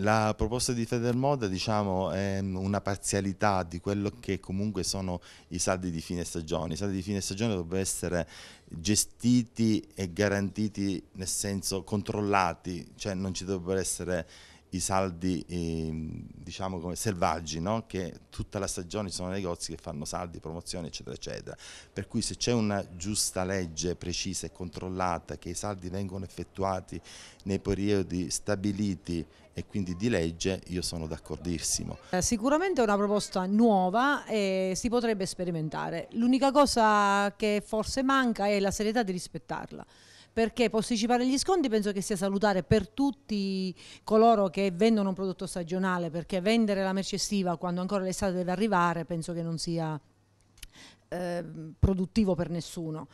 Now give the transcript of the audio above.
La proposta di Federmoda diciamo, è mm, una parzialità di quello che comunque sono i saldi di fine stagione. I saldi di fine stagione dovrebbero essere gestiti e garantiti, nel senso controllati, cioè non ci dovrebbero essere i saldi ehm, diciamo come selvaggi no? che tutta la stagione ci sono negozi che fanno saldi, promozioni eccetera eccetera per cui se c'è una giusta legge precisa e controllata che i saldi vengono effettuati nei periodi stabiliti e quindi di legge io sono d'accordissimo. Eh, sicuramente è una proposta nuova e si potrebbe sperimentare. L'unica cosa che forse manca è la serietà di rispettarla perché posticipare gli sconti penso che sia salutare per tutti coloro che vendono un prodotto stagionale, perché vendere la merce estiva quando ancora l'estate deve arrivare penso che non sia eh, produttivo per nessuno.